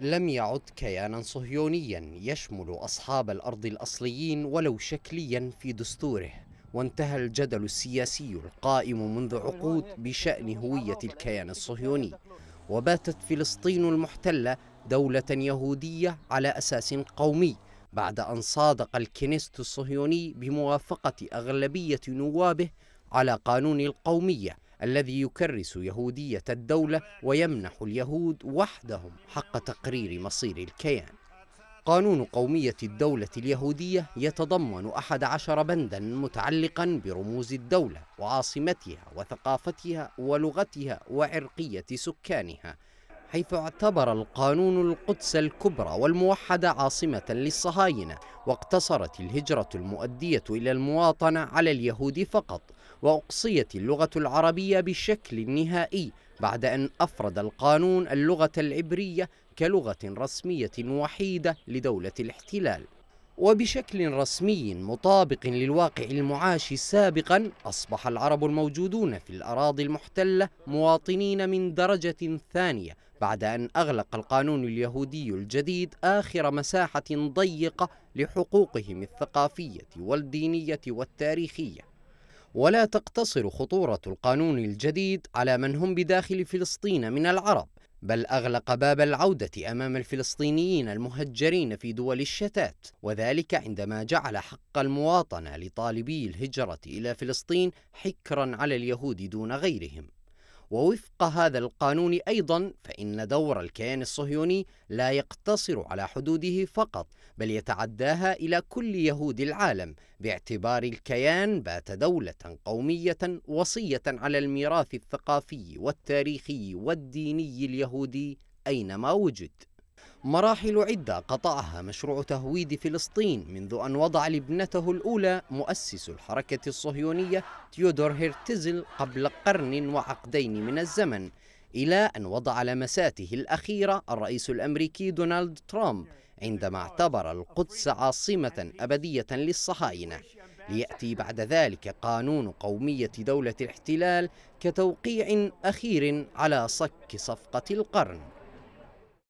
لم يعد كيانا صهيونيا يشمل أصحاب الأرض الأصليين ولو شكليا في دستوره وانتهى الجدل السياسي القائم منذ عقود بشأن هوية الكيان الصهيوني وباتت فلسطين المحتلة دولة يهودية على أساس قومي بعد أن صادق الكنيست الصهيوني بموافقة أغلبية نوابه على قانون القومية الذي يكرس يهودية الدولة ويمنح اليهود وحدهم حق تقرير مصير الكيان قانون قومية الدولة اليهودية يتضمن أحد عشر بندا متعلقا برموز الدولة وعاصمتها وثقافتها ولغتها وعرقية سكانها حيث اعتبر القانون القدس الكبرى والموحدة عاصمة للصهاينة واقتصرت الهجرة المؤدية إلى المواطنة على اليهود فقط وأقصيت اللغة العربية بشكل نهائي بعد أن أفرد القانون اللغة العبرية كلغة رسمية وحيدة لدولة الاحتلال وبشكل رسمي مطابق للواقع المعاش سابقا أصبح العرب الموجودون في الأراضي المحتلة مواطنين من درجة ثانية بعد أن أغلق القانون اليهودي الجديد آخر مساحة ضيقة لحقوقهم الثقافية والدينية والتاريخية ولا تقتصر خطورة القانون الجديد على من هم بداخل فلسطين من العرب بل أغلق باب العودة أمام الفلسطينيين المهجرين في دول الشتات وذلك عندما جعل حق المواطنة لطالبي الهجرة إلى فلسطين حكرا على اليهود دون غيرهم ووفق هذا القانون أيضا فإن دور الكيان الصهيوني لا يقتصر على حدوده فقط بل يتعداها إلى كل يهود العالم باعتبار الكيان بات دولة قومية وصية على الميراث الثقافي والتاريخي والديني اليهودي أينما وجد مراحل عدة قطعها مشروع تهويد فلسطين منذ أن وضع لابنته الأولى مؤسس الحركة الصهيونية تيودور هيرتزل قبل قرن وعقدين من الزمن إلى أن وضع لمساته الأخيرة الرئيس الأمريكي دونالد ترامب عندما اعتبر القدس عاصمة أبدية للصهاينة ليأتي بعد ذلك قانون قومية دولة الاحتلال كتوقيع أخير على صك صفقة القرن